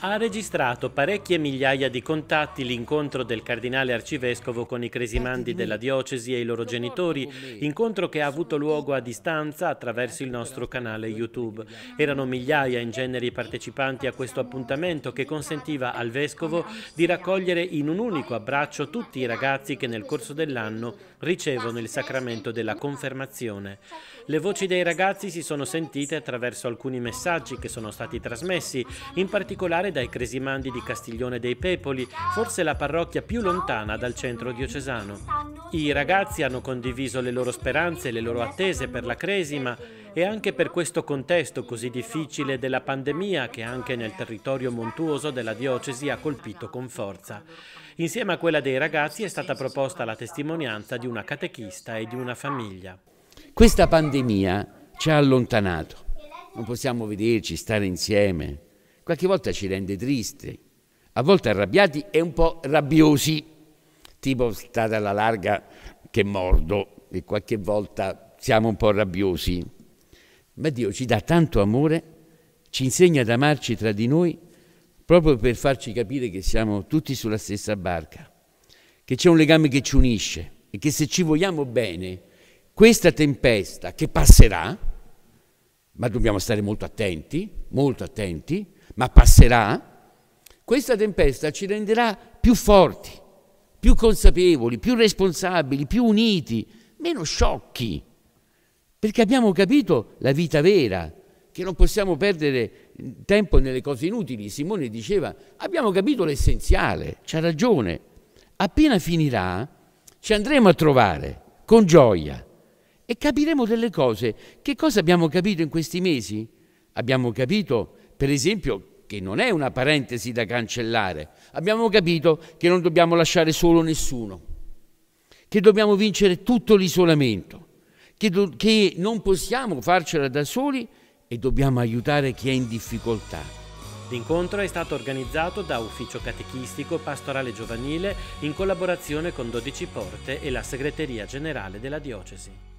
Ha registrato parecchie migliaia di contatti l'incontro del cardinale arcivescovo con i cresimandi della diocesi e i loro genitori, incontro che ha avuto luogo a distanza attraverso il nostro ecco canale YouTube. Erano migliaia in genere i partecipanti a questo appuntamento che consentiva al vescovo di raccogliere in un unico abbraccio tutti i ragazzi che nel corso dell'anno ricevono il sacramento della confermazione. Le voci dei ragazzi si sono sentite attraverso alcuni messaggi che sono stati trasmessi, in particolare lontane dai cresimandi di Castiglione dei Pepoli, forse la parrocchia più lontana dal centro diocesano. I ragazzi hanno condiviso le loro speranze e le loro attese per la cresima e anche per questo contesto così difficile della pandemia che anche nel territorio montuoso della diocesi ha colpito con forza. Insieme a quella dei ragazzi è stata proposta la testimonianza di una catechista e di una famiglia. Questa pandemia ci ha allontanato, non possiamo vederci, stare insieme, qualche volta ci rende tristi, a volte arrabbiati e un po' rabbiosi, tipo state alla larga che mordo e qualche volta siamo un po' rabbiosi. Ma Dio ci dà tanto amore, ci insegna ad amarci tra di noi proprio per farci capire che siamo tutti sulla stessa barca, che c'è un legame che ci unisce e che se ci vogliamo bene, questa tempesta che passerà, ma dobbiamo stare molto attenti, molto attenti, ma passerà, questa tempesta ci renderà più forti, più consapevoli, più responsabili, più uniti, meno sciocchi, perché abbiamo capito la vita vera, che non possiamo perdere tempo nelle cose inutili. Simone diceva, abbiamo capito l'essenziale, c'ha ragione. Appena finirà, ci andremo a trovare con gioia e capiremo delle cose. Che cosa abbiamo capito in questi mesi? Abbiamo capito per esempio, che non è una parentesi da cancellare. Abbiamo capito che non dobbiamo lasciare solo nessuno, che dobbiamo vincere tutto l'isolamento, che, che non possiamo farcela da soli e dobbiamo aiutare chi è in difficoltà. L'incontro è stato organizzato da Ufficio Catechistico Pastorale Giovanile in collaborazione con 12 Porte e la Segreteria Generale della Diocesi.